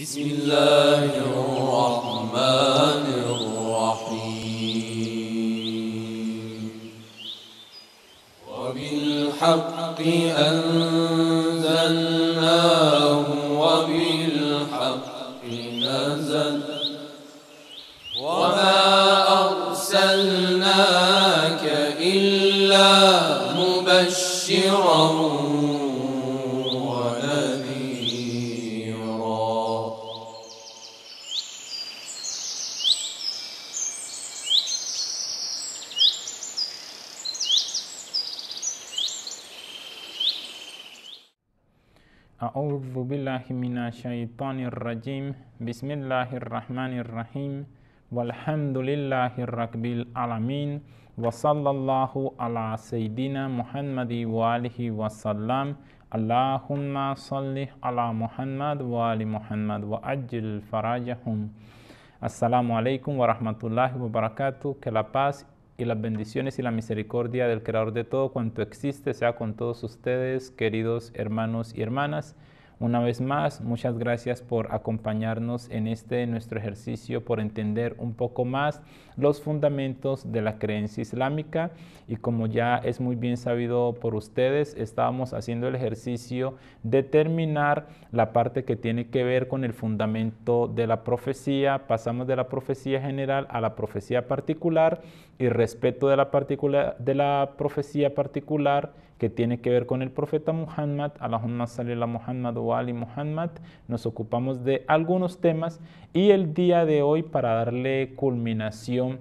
بسم الله الرحمن الرحيم وبالحق أنزل أعوذ بالله من الشيطان الرجيم بسم الله الرحمن الرحيم والحمد لله رب العالمين وصلى الله على سيدنا محمد وآله وسلم اللهم صل على محمد وآل محمد وأجل فرجهم عليكم ورحمة الله وبركاته كلا باس Y las bendiciones y la misericordia del Creador de todo cuanto existe sea con todos ustedes, queridos hermanos y hermanas una vez más, muchas gracias por acompañarnos en este nuestro ejercicio por entender un poco más los fundamentos de la creencia islámica y como ya es muy bien sabido por ustedes, estábamos haciendo el ejercicio de terminar la parte que tiene que ver con el fundamento de la profecía. Pasamos de la profecía general a la profecía particular y respecto de la, particular, de la profecía particular que tiene que ver con el profeta Muhammad, Allahumma salli Muhammad wa Ali Muhammad. Nos ocupamos de algunos temas y el día de hoy para darle culminación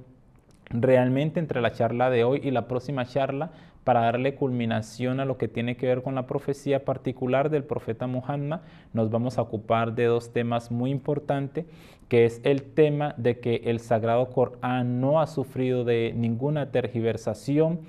realmente entre la charla de hoy y la próxima charla para darle culminación a lo que tiene que ver con la profecía particular del profeta Muhammad, nos vamos a ocupar de dos temas muy importantes, que es el tema de que el Sagrado Corán no ha sufrido de ninguna tergiversación,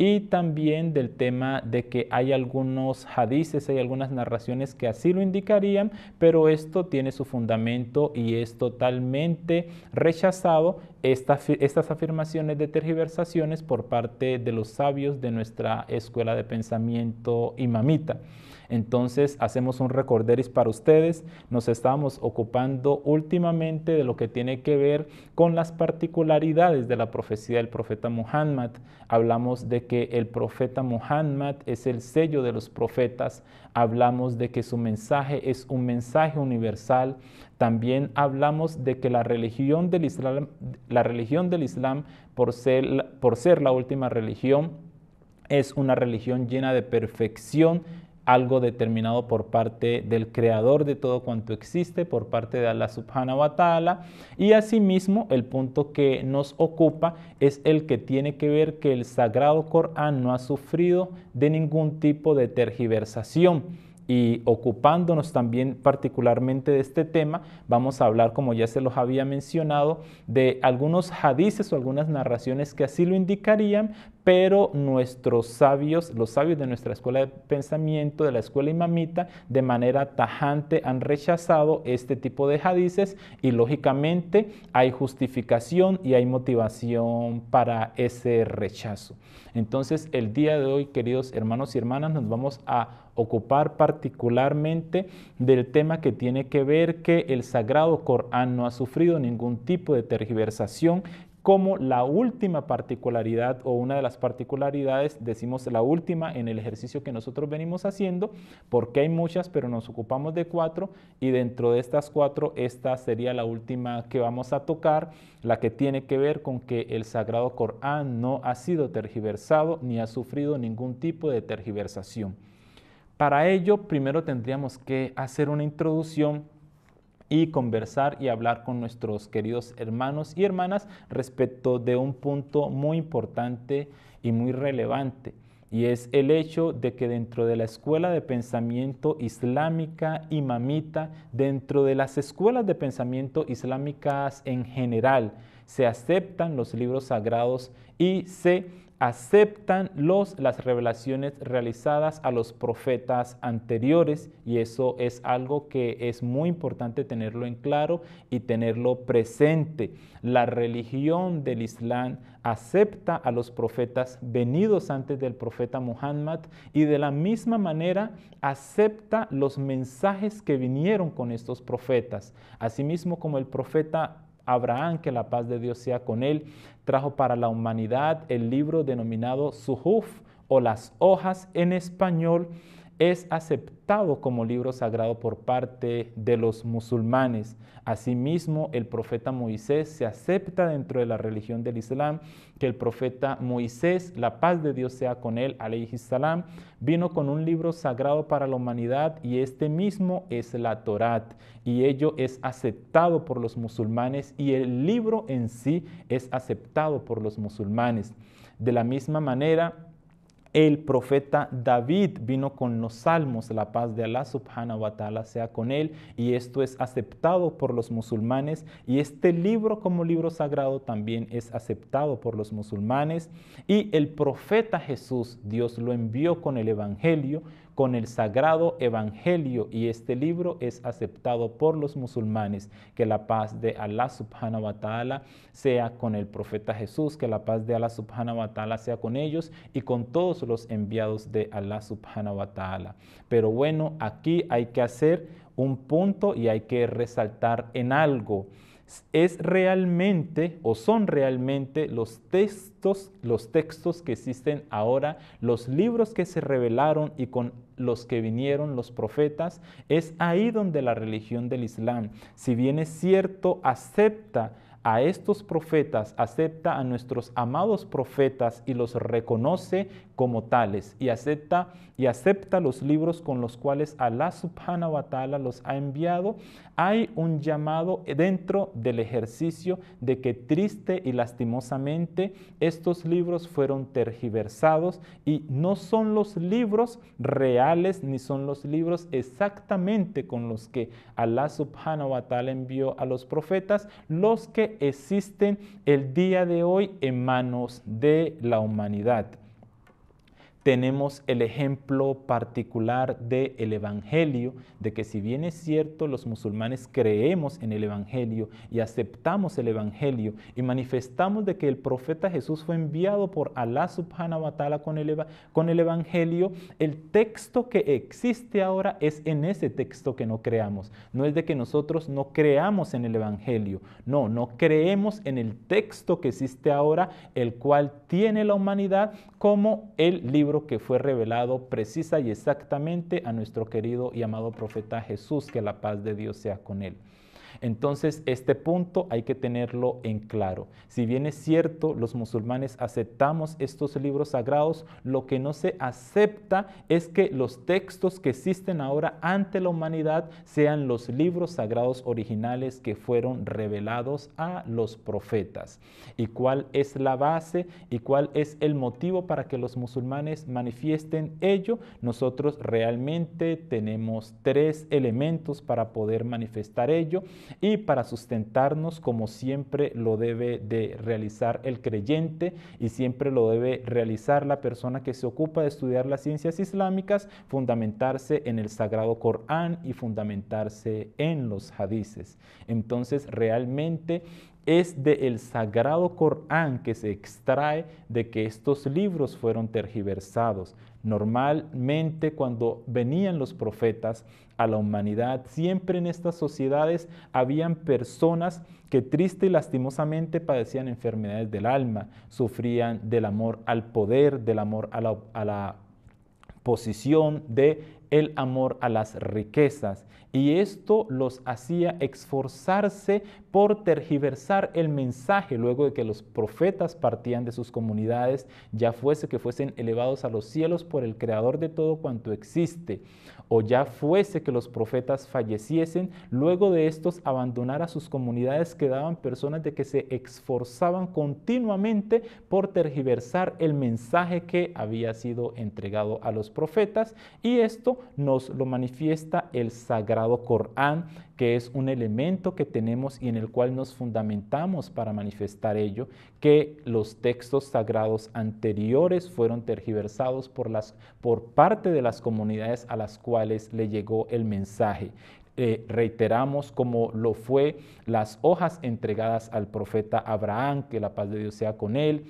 y también del tema de que hay algunos hadices, hay algunas narraciones que así lo indicarían, pero esto tiene su fundamento y es totalmente rechazado estas afirmaciones de tergiversaciones por parte de los sabios de nuestra escuela de pensamiento imamita. Entonces hacemos un recorderis para ustedes. Nos estábamos ocupando últimamente de lo que tiene que ver con las particularidades de la profecía del profeta Muhammad. Hablamos de que el profeta Muhammad es el sello de los profetas. Hablamos de que su mensaje es un mensaje universal. También hablamos de que la religión del Islam, la religión del Islam por ser la última religión, es una religión llena de perfección algo determinado por parte del creador de todo cuanto existe, por parte de Allah subhanahu wa ta'ala. Y asimismo, el punto que nos ocupa es el que tiene que ver que el sagrado Corán no ha sufrido de ningún tipo de tergiversación y ocupándonos también particularmente de este tema, vamos a hablar, como ya se los había mencionado, de algunos hadices o algunas narraciones que así lo indicarían, pero nuestros sabios, los sabios de nuestra escuela de pensamiento, de la escuela imamita, de manera tajante han rechazado este tipo de hadices y lógicamente hay justificación y hay motivación para ese rechazo. Entonces el día de hoy, queridos hermanos y hermanas, nos vamos a ocupar particularmente del tema que tiene que ver que el Sagrado Corán no ha sufrido ningún tipo de tergiversación, como la última particularidad o una de las particularidades, decimos la última en el ejercicio que nosotros venimos haciendo, porque hay muchas, pero nos ocupamos de cuatro y dentro de estas cuatro, esta sería la última que vamos a tocar, la que tiene que ver con que el Sagrado Corán no ha sido tergiversado ni ha sufrido ningún tipo de tergiversación. Para ello, primero tendríamos que hacer una introducción y conversar y hablar con nuestros queridos hermanos y hermanas respecto de un punto muy importante y muy relevante. Y es el hecho de que dentro de la escuela de pensamiento islámica y mamita, dentro de las escuelas de pensamiento islámicas en general, se aceptan los libros sagrados y se aceptan los, las revelaciones realizadas a los profetas anteriores y eso es algo que es muy importante tenerlo en claro y tenerlo presente. La religión del Islam acepta a los profetas venidos antes del profeta Muhammad y de la misma manera acepta los mensajes que vinieron con estos profetas, asimismo como el profeta Abraham, que la paz de Dios sea con él, trajo para la humanidad el libro denominado Suhuf o las hojas en español es aceptado como libro sagrado por parte de los musulmanes. Asimismo, el profeta Moisés se acepta dentro de la religión del Islam, que el profeta Moisés, la paz de Dios sea con él, alayhi salam, vino con un libro sagrado para la humanidad y este mismo es la Torah, y ello es aceptado por los musulmanes y el libro en sí es aceptado por los musulmanes. De la misma manera, el profeta David vino con los salmos, la paz de Allah subhanahu wa ta'ala sea con él, y esto es aceptado por los musulmanes, y este libro como libro sagrado también es aceptado por los musulmanes, y el profeta Jesús, Dios lo envió con el Evangelio, con el sagrado evangelio y este libro es aceptado por los musulmanes. Que la paz de Allah subhanahu wa ta'ala sea con el profeta Jesús, que la paz de Allah subhanahu wa ta'ala sea con ellos y con todos los enviados de Allah subhanahu wa ta'ala. Pero bueno, aquí hay que hacer un punto y hay que resaltar en algo es realmente o son realmente los textos, los textos que existen ahora, los libros que se revelaron y con los que vinieron los profetas, es ahí donde la religión del Islam, si bien es cierto, acepta a estos profetas, acepta a nuestros amados profetas y los reconoce como tales y acepta, y acepta los libros con los cuales Allah subhanahu wa ta'ala los ha enviado, hay un llamado dentro del ejercicio de que triste y lastimosamente estos libros fueron tergiversados y no son los libros reales ni son los libros exactamente con los que Allah subhanahu wa ta'ala envió a los profetas, los que existen el día de hoy en manos de la humanidad tenemos el ejemplo particular del Evangelio, de que si bien es cierto, los musulmanes creemos en el Evangelio y aceptamos el Evangelio y manifestamos de que el profeta Jesús fue enviado por Allah subhanahu wa ta'ala con con el Evangelio, el texto que existe ahora es en ese texto que no creamos. No es de que nosotros no creamos en el Evangelio, no, no creemos en el texto que existe ahora, el cual tiene la humanidad como el libro que fue revelado precisa y exactamente a nuestro querido y amado profeta Jesús, que la paz de Dios sea con él. Entonces, este punto hay que tenerlo en claro. Si bien es cierto, los musulmanes aceptamos estos libros sagrados, lo que no se acepta es que los textos que existen ahora ante la humanidad sean los libros sagrados originales que fueron revelados a los profetas. ¿Y cuál es la base y cuál es el motivo para que los musulmanes manifiesten ello? Nosotros realmente tenemos tres elementos para poder manifestar ello y para sustentarnos como siempre lo debe de realizar el creyente y siempre lo debe realizar la persona que se ocupa de estudiar las ciencias islámicas, fundamentarse en el Sagrado Corán y fundamentarse en los hadices. Entonces realmente es del Sagrado Corán que se extrae de que estos libros fueron tergiversados. Normalmente cuando venían los profetas a la humanidad, siempre en estas sociedades habían personas que triste y lastimosamente padecían enfermedades del alma, sufrían del amor al poder, del amor a la, posición, de el amor a las riquezas. Y esto los hacía esforzarse por tergiversar el mensaje luego de que los profetas partían de sus comunidades, ya fuese que fuesen elevados a los cielos por el Creador de todo cuanto existe, o ya fuese que los profetas falleciesen, luego de estos abandonar a sus comunidades quedaban personas de que se esforzaban continuamente por tergiversar el mensaje que había sido entregado a los profetas, y esto nos lo manifiesta el Sagrado Corán, que es un elemento que tenemos y en el cual nos fundamentamos para manifestar ello, que los textos sagrados anteriores fueron tergiversados por, las, por parte de las comunidades a las cuales le llegó el mensaje. Eh, reiteramos como lo fue las hojas entregadas al profeta Abraham, que la paz de Dios sea con él,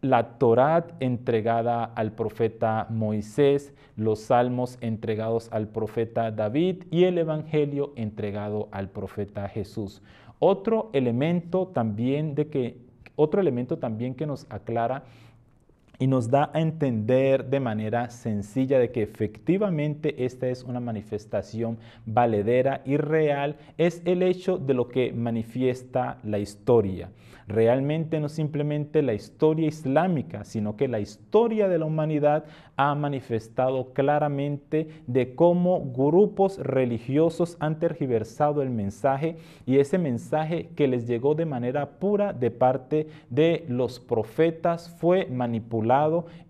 la Torá entregada al profeta Moisés, los salmos entregados al profeta David y el Evangelio entregado al profeta Jesús. Otro elemento también, de que, otro elemento también que nos aclara y nos da a entender de manera sencilla de que efectivamente esta es una manifestación valedera y real, es el hecho de lo que manifiesta la historia. Realmente no simplemente la historia islámica, sino que la historia de la humanidad ha manifestado claramente de cómo grupos religiosos han tergiversado el mensaje y ese mensaje que les llegó de manera pura de parte de los profetas fue manipulado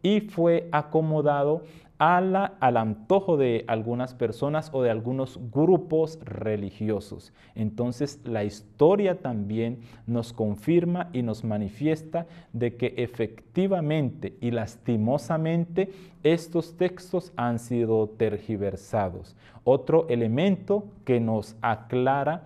y fue acomodado al antojo de algunas personas o de algunos grupos religiosos. Entonces la historia también nos confirma y nos manifiesta de que efectivamente y lastimosamente estos textos han sido tergiversados. Otro elemento que nos aclara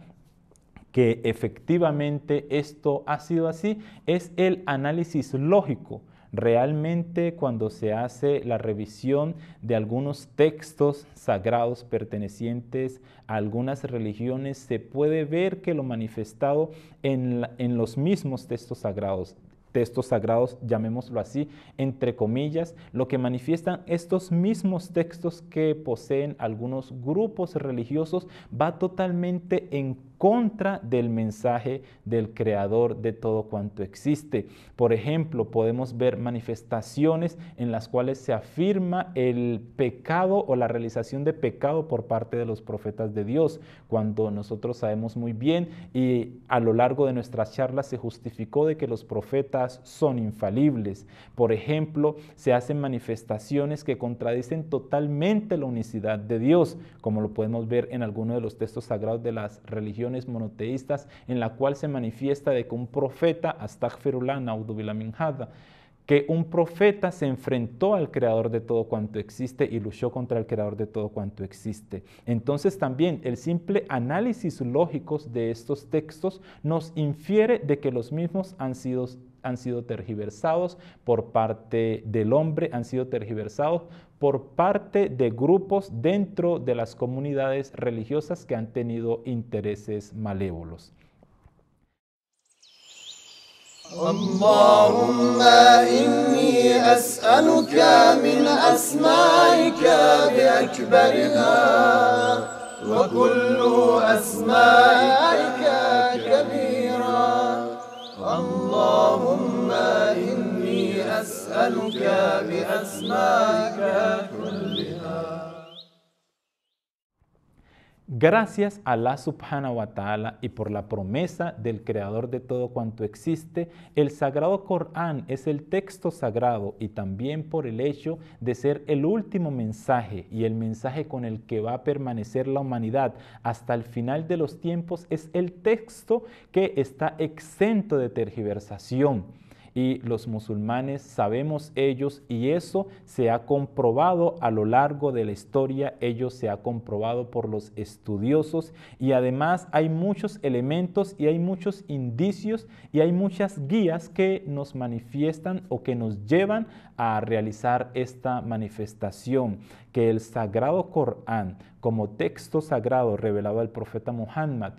que efectivamente esto ha sido así es el análisis lógico Realmente cuando se hace la revisión de algunos textos sagrados pertenecientes a algunas religiones, se puede ver que lo manifestado en, en los mismos textos sagrados textos sagrados, llamémoslo así, entre comillas, lo que manifiestan estos mismos textos que poseen algunos grupos religiosos va totalmente en contra del mensaje del creador de todo cuanto existe. Por ejemplo, podemos ver manifestaciones en las cuales se afirma el pecado o la realización de pecado por parte de los profetas de Dios, cuando nosotros sabemos muy bien y a lo largo de nuestras charlas se justificó de que los profetas son infalibles. Por ejemplo, se hacen manifestaciones que contradicen totalmente la unicidad de Dios, como lo podemos ver en algunos de los textos sagrados de las religiones monoteístas en la cual se manifiesta de que un profeta, astaghfirullah, que un profeta se enfrentó al creador de todo cuanto existe y luchó contra el creador de todo cuanto existe. Entonces también el simple análisis lógicos de estos textos nos infiere de que los mismos han sido han sido tergiversados por parte del hombre, han sido tergiversados por parte de grupos dentro de las comunidades religiosas que han tenido intereses malévolos. اللهم إني أسألك من أسمائك بأكبرها وكل أسمائك كبيرا اللهم إني أسألك بأسمائك كلها Gracias a la subhanahu wa ta'ala y por la promesa del creador de todo cuanto existe, el sagrado Corán es el texto sagrado y también por el hecho de ser el último mensaje y el mensaje con el que va a permanecer la humanidad hasta el final de los tiempos es el texto que está exento de tergiversación y los musulmanes sabemos ellos y eso se ha comprobado a lo largo de la historia, ello se ha comprobado por los estudiosos y además hay muchos elementos y hay muchos indicios y hay muchas guías que nos manifiestan o que nos llevan a realizar esta manifestación, que el Sagrado Corán, como texto sagrado revelado al profeta Muhammad,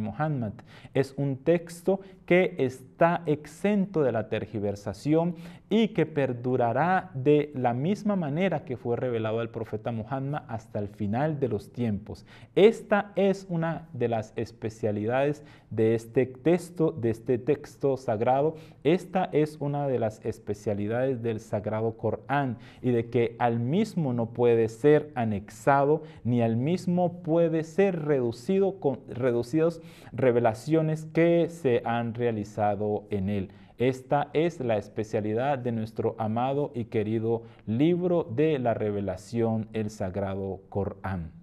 Muhammad, es un texto que está exento de la tergiversación, y que perdurará de la misma manera que fue revelado al profeta Muhammad hasta el final de los tiempos. Esta es una de las especialidades de este texto, de este texto sagrado. Esta es una de las especialidades del sagrado Corán y de que al mismo no puede ser anexado ni al mismo puede ser reducido con reducidos revelaciones que se han realizado en él. Esta es la especialidad de nuestro amado y querido libro de la revelación, el Sagrado Corán.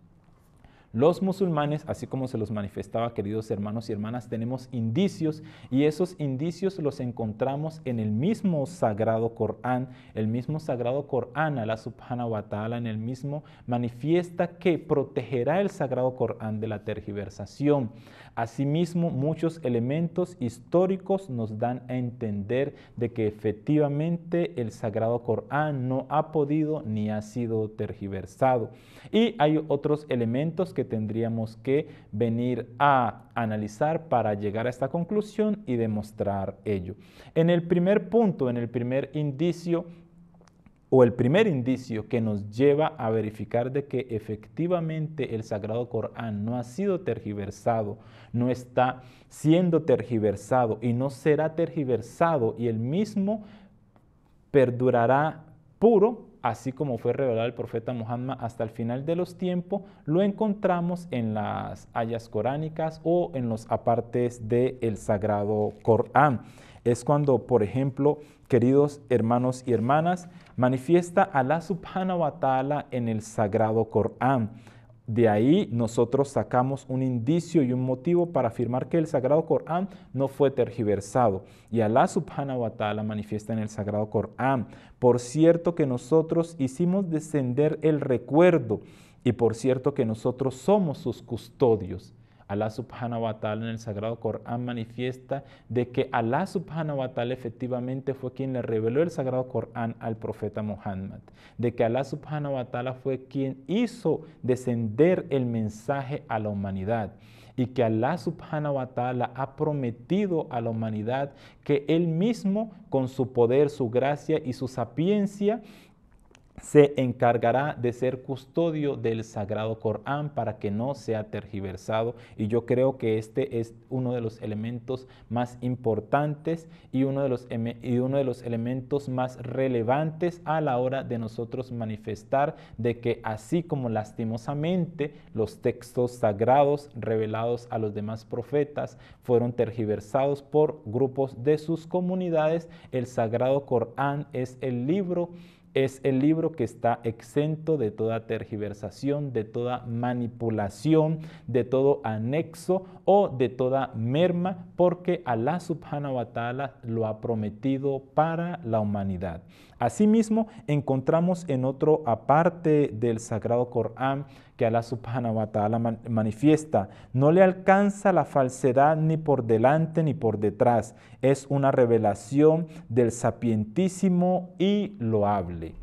Los musulmanes, así como se los manifestaba, queridos hermanos y hermanas, tenemos indicios y esos indicios los encontramos en el mismo sagrado Corán. El mismo sagrado Corán, Allah subhanahu wa ta'ala, en el mismo manifiesta que protegerá el sagrado Corán de la tergiversación. Asimismo, muchos elementos históricos nos dan a entender de que efectivamente el sagrado Corán no ha podido ni ha sido tergiversado. Y hay otros elementos que tendríamos que venir a analizar para llegar a esta conclusión y demostrar ello. En el primer punto, en el primer indicio, o el primer indicio que nos lleva a verificar de que efectivamente el Sagrado Corán no ha sido tergiversado, no está siendo tergiversado y no será tergiversado y el mismo perdurará puro así como fue revelado el profeta Muhammad hasta el final de los tiempos, lo encontramos en las hayas coránicas o en los apartes del Sagrado Corán. Es cuando, por ejemplo, queridos hermanos y hermanas, manifiesta a subhanahu wa ta'ala en el Sagrado Corán de ahí nosotros sacamos un indicio y un motivo para afirmar que el Sagrado Corán no fue tergiversado. Y Alá subhanahu wa ta'ala manifiesta en el Sagrado Corán, por cierto que nosotros hicimos descender el recuerdo y por cierto que nosotros somos sus custodios. Alá subhanahu wa ta'ala en el Sagrado Corán manifiesta de que Alá subhanahu wa ta'ala efectivamente fue quien le reveló el Sagrado Corán al profeta Muhammad, de que Alá subhanahu wa ta'ala fue quien hizo descender el mensaje a la humanidad y que Alá subhanahu wa ta'ala ha prometido a la humanidad que Él mismo con su poder, su gracia y su sapiencia se encargará de ser custodio del Sagrado Corán para que no sea tergiversado. Y yo creo que este es uno de los elementos más importantes y uno de los, y uno de los elementos más relevantes a la hora de nosotros manifestar de que así como lastimosamente los textos sagrados revelados a los demás profetas fueron tergiversados por grupos de sus comunidades, el Sagrado Corán es el libro es el libro que está exento de toda tergiversación, de toda manipulación, de todo anexo o de toda merma, porque Allah subhanahu wa ta'ala lo ha prometido para la humanidad. Asimismo, encontramos en otro aparte del Sagrado Corán que Allah subhanahu wa ta'ala manifiesta. No le alcanza la falsedad ni por delante ni por detrás. Es una revelación del sapientísimo y loable.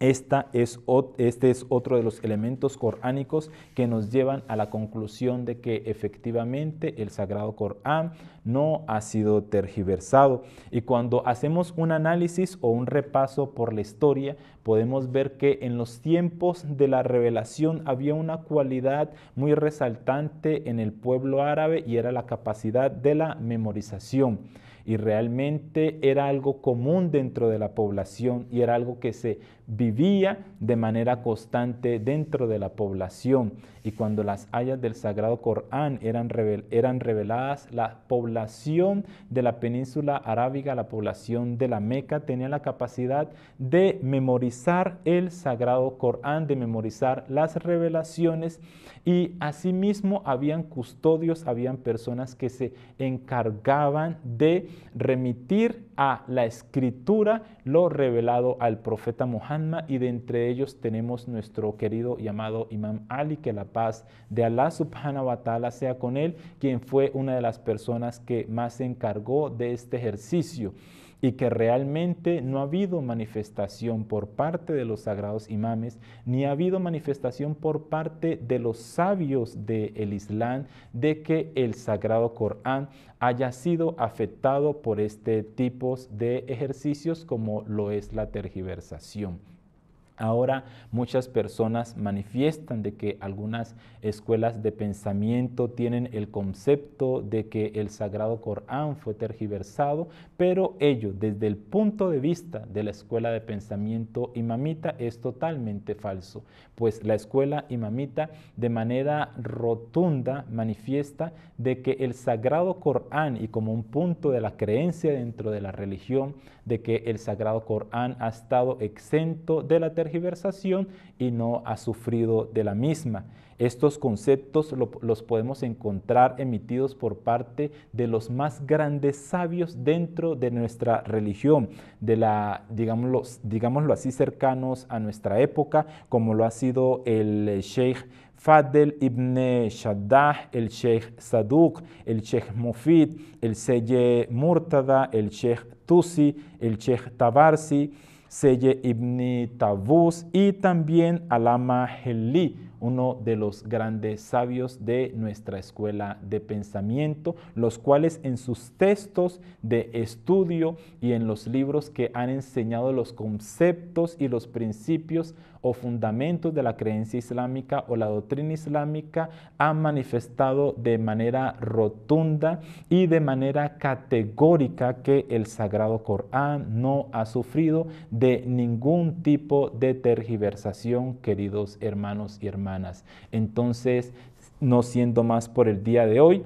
Esta es, este es otro de los elementos coránicos que nos llevan a la conclusión de que efectivamente el Sagrado Corán no ha sido tergiversado. Y cuando hacemos un análisis o un repaso por la historia, podemos ver que en los tiempos de la revelación había una cualidad muy resaltante en el pueblo árabe y era la capacidad de la memorización y realmente era algo común dentro de la población y era algo que se vivía de manera constante dentro de la población y cuando las ayas del Sagrado Corán eran, eran reveladas, la población de la península arábiga, la población de la Meca, tenía la capacidad de memorizar el Sagrado Corán, de memorizar las revelaciones y asimismo habían custodios, habían personas que se encargaban de remitir a la escritura lo revelado al profeta Muhammad y de entre ellos tenemos nuestro querido y amado Imam Ali, que la paz de Allah subhanahu wa ta'ala sea con él, quien fue una de las personas que más se encargó de este ejercicio y que realmente no ha habido manifestación por parte de los sagrados imames, ni ha habido manifestación por parte de los sabios del Islam de que el sagrado Corán haya sido afectado por este tipo de ejercicios como lo es la tergiversación. Ahora muchas personas manifiestan de que algunas escuelas de pensamiento tienen el concepto de que el Sagrado Corán fue tergiversado, pero ello desde el punto de vista de la escuela de pensamiento imamita es totalmente falso, pues la escuela imamita de manera rotunda manifiesta de que el Sagrado Corán y como un punto de la creencia dentro de la religión de que el Sagrado Corán ha estado exento de la tergiversación y no ha sufrido de la misma. Estos conceptos los podemos encontrar emitidos por parte de los más grandes sabios dentro de nuestra religión, de la, digámoslo, digámoslo así, cercanos a nuestra época, como lo ha sido el eh, Sheikh Fadel ibn Shaddah, el Sheikh Saduk el Sheikh Mufid, el Seye Murtada, el Sheikh Tusi, el Sheikh Tabarsi, Seye ibn Tabuz y también Alama Heli, uno de los grandes sabios de nuestra escuela de pensamiento, los cuales en sus textos de estudio y en los libros que han enseñado los conceptos y los principios o fundamentos de la creencia islámica o la doctrina islámica han manifestado de manera rotunda y de manera categórica que el Sagrado Corán no ha sufrido de ningún tipo de tergiversación, queridos hermanos y hermanas. Entonces, no siendo más por el día de hoy,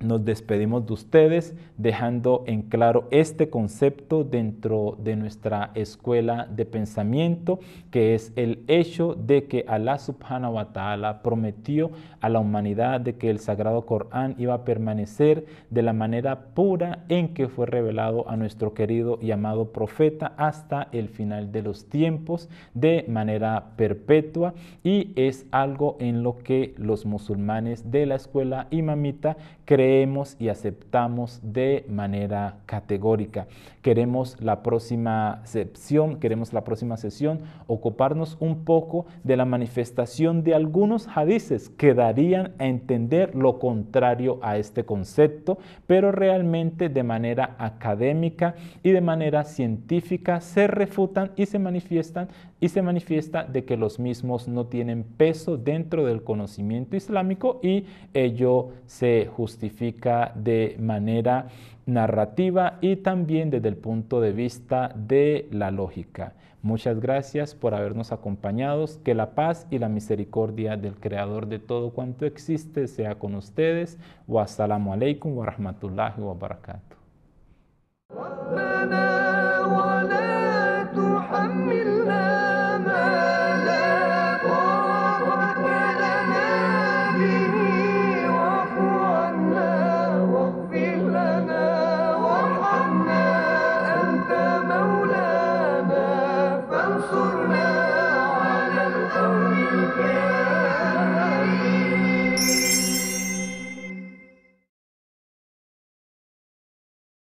nos despedimos de ustedes dejando en claro este concepto dentro de nuestra escuela de pensamiento que es el hecho de que Allah subhanahu wa ta'ala prometió a la humanidad de que el sagrado Corán iba a permanecer de la manera pura en que fue revelado a nuestro querido y amado profeta hasta el final de los tiempos de manera perpetua y es algo en lo que los musulmanes de la escuela imamita creen y aceptamos de manera categórica. Queremos la próxima sesión, queremos la próxima sesión ocuparnos un poco de la manifestación de algunos hadices que darían a entender lo contrario a este concepto, pero realmente de manera académica y de manera científica se refutan y se manifiestan y se manifiesta de que los mismos no tienen peso dentro del conocimiento islámico y ello se justifica de manera narrativa y también desde el punto de vista de la lógica. Muchas gracias por habernos acompañado. Que la paz y la misericordia del Creador de todo cuanto existe sea con ustedes. Wassalamu alaikum wa rahmatullahi wa barakatuh.